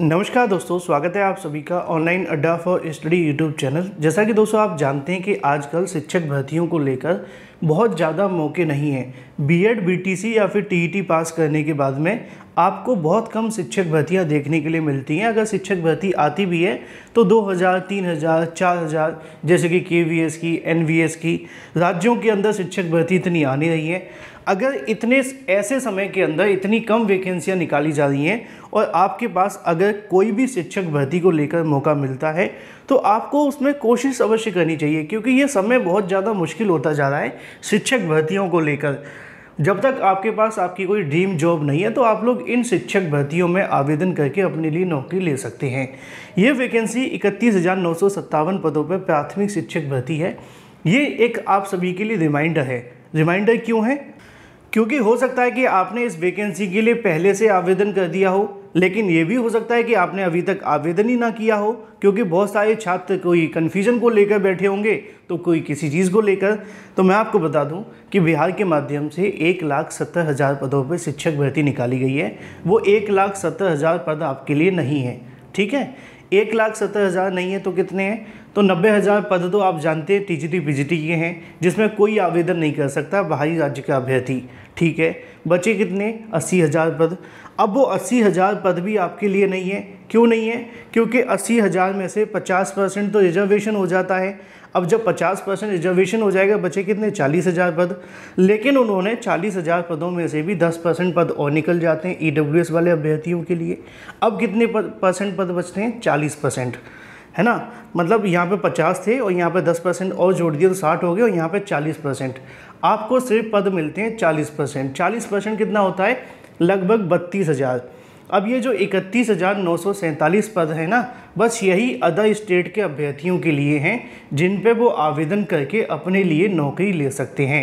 नमस्कार दोस्तों स्वागत है आप सभी का ऑनलाइन अड्डा फॉर स्टडी यूट्यूब चैनल जैसा कि दोस्तों आप जानते हैं कि आजकल शिक्षक भर्तियों को लेकर बहुत ज़्यादा मौके नहीं हैं बीएड बीटीसी या फिर टीईटी पास e करने के बाद में आपको बहुत कम शिक्षक भर्तियां देखने के लिए मिलती हैं अगर शिक्षक भर्ती आती भी है तो हज़ार चार हज़ार जैसे कि के की एन की राज्यों के अंदर शिक्षक भर्ती इतनी आनी रही है अगर इतने ऐसे समय के अंदर इतनी कम वैकेंसियाँ निकाली जा रही हैं और आपके पास अगर कोई भी शिक्षक भर्ती को लेकर मौका मिलता है तो आपको उसमें कोशिश अवश्य करनी चाहिए क्योंकि ये समय बहुत ज़्यादा मुश्किल होता जा रहा है शिक्षक भर्तियों को लेकर जब तक आपके पास आपकी कोई ड्रीम जॉब नहीं है तो आप लोग इन शिक्षक भर्तियों में आवेदन करके अपने लिए नौकरी ले सकते हैं ये वैकेंसी इकतीस पदों पर प्राथमिक शिक्षक भर्ती है ये एक आप सभी के लिए रिमाइंडर है रिमाइंडर क्यों है क्योंकि हो सकता है कि आपने इस वैकेंसी के लिए पहले से आवेदन कर दिया हो लेकिन ये भी हो सकता है कि आपने अभी तक आवेदन ही ना किया हो क्योंकि बहुत सारे छात्र कोई कन्फ्यूजन को लेकर बैठे होंगे तो कोई किसी चीज़ को लेकर तो मैं आपको बता दूं कि बिहार के माध्यम से एक लाख सत्तर हज़ार पदों पर शिक्षक भर्ती निकाली गई है वो एक लाख सत्तर हज़ार पद आपके लिए नहीं है ठीक है एक लाख सत्तर हज़ार नहीं है तो कितने हैं तो नब्बे हज़ार पद तो आप जानते हैं टी जी जी टी के हैं जिसमें कोई आवेदन नहीं कर सकता बाहरी राज्य का अभ्यर्थी ठीक है बचे कितने अस्सी हज़ार पद अब वो अस्सी हज़ार पद भी आपके लिए नहीं है क्यों नहीं है क्योंकि अस्सी हज़ार में से पचास परसेंट तो रिजर्वेशन हो जाता है अब जब पचास परसेंट रिजर्वेशन हो जाएगा बचे कितने चालीस हज़ार पद लेकिन उन्होंने चालीस हज़ार पदों में से भी दस परसेंट पद और निकल जाते हैं ई e वाले अभ्यर्थियों के लिए अब कितने परसेंट पद बचते हैं चालीस परसेंट है ना मतलब यहाँ पे पचास थे और यहाँ पे दस परसेंट और जोड़ दिए तो साठ हो गए और यहाँ पे चालीस परसेंट आपको सिर्फ पद मिलते हैं चालीस परसेंट चालीस परसेंट कितना होता है लगभग बत्तीस हज़ार अब ये जो इकतीस हज़ार नौ सौ सैंतालीस पद हैं ना बस यही अदर स्टेट के अभ्यर्थियों के लिए हैं जिन पे वो आवेदन करके अपने लिए नौकरी ले सकते हैं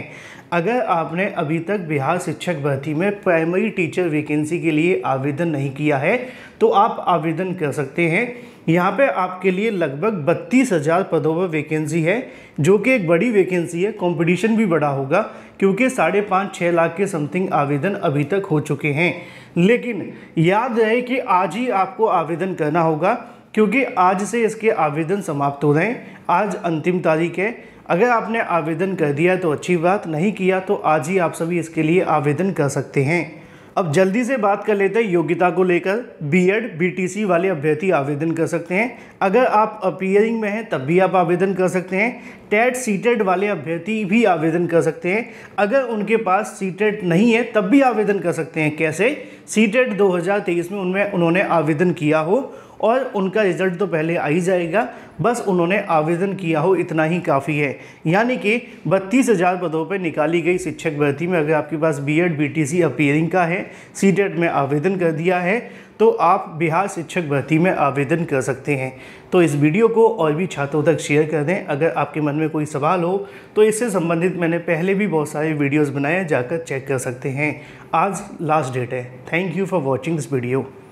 अगर आपने अभी तक बिहार शिक्षक भर्ती में प्राइमरी टीचर वैकेंसी के लिए आवेदन नहीं किया है तो आप आवेदन कर सकते हैं यहाँ पे आपके लिए लगभग बत्तीस हज़ार पदों पर वैकेंसी है जो कि एक बड़ी वैकेंसी है कंपटीशन भी बड़ा होगा क्योंकि साढ़े पाँच छः लाख के समथिंग आवेदन अभी तक हो चुके हैं लेकिन याद रहे कि आज ही आपको आवेदन करना होगा क्योंकि आज से इसके आवेदन समाप्त हो रहे हैं आज अंतिम तारीख है अगर आपने आवेदन कर दिया तो अच्छी बात नहीं किया तो आज ही आप सभी इसके लिए आवेदन कर सकते हैं अब जल्दी से बात कर लेते हैं योग्यता को लेकर बीएड बीटीसी वाले अभ्यर्थी आवेदन कर सकते हैं अगर आप अपियरिंग में हैं तब भी आप आवेदन कर सकते हैं टेट सीटेड वाले अभ्यर्थी भी आवेदन कर सकते हैं अगर उनके पास सीटेड नहीं है तब भी आवेदन कर सकते हैं कैसे सीटेट 2023 में उनमें उन्होंने आवेदन किया हो और उनका रिज़ल्ट तो पहले आ ही जाएगा बस उन्होंने आवेदन किया हो इतना ही काफ़ी है यानी कि बत्तीस हज़ार पदों पर निकाली गई शिक्षक भर्ती में अगर आपके पास B Ed B T C का है सी e में आवेदन कर दिया है तो आप बिहार शिक्षक भर्ती में आवेदन कर सकते हैं तो इस वीडियो को और भी छात्रों तक शेयर कर दें अगर आपके मन में कोई सवाल हो तो इससे संबंधित मैंने पहले भी बहुत सारे वीडियोस बनाए जाकर चेक कर सकते हैं आज लास्ट डेट है thank you for watching this video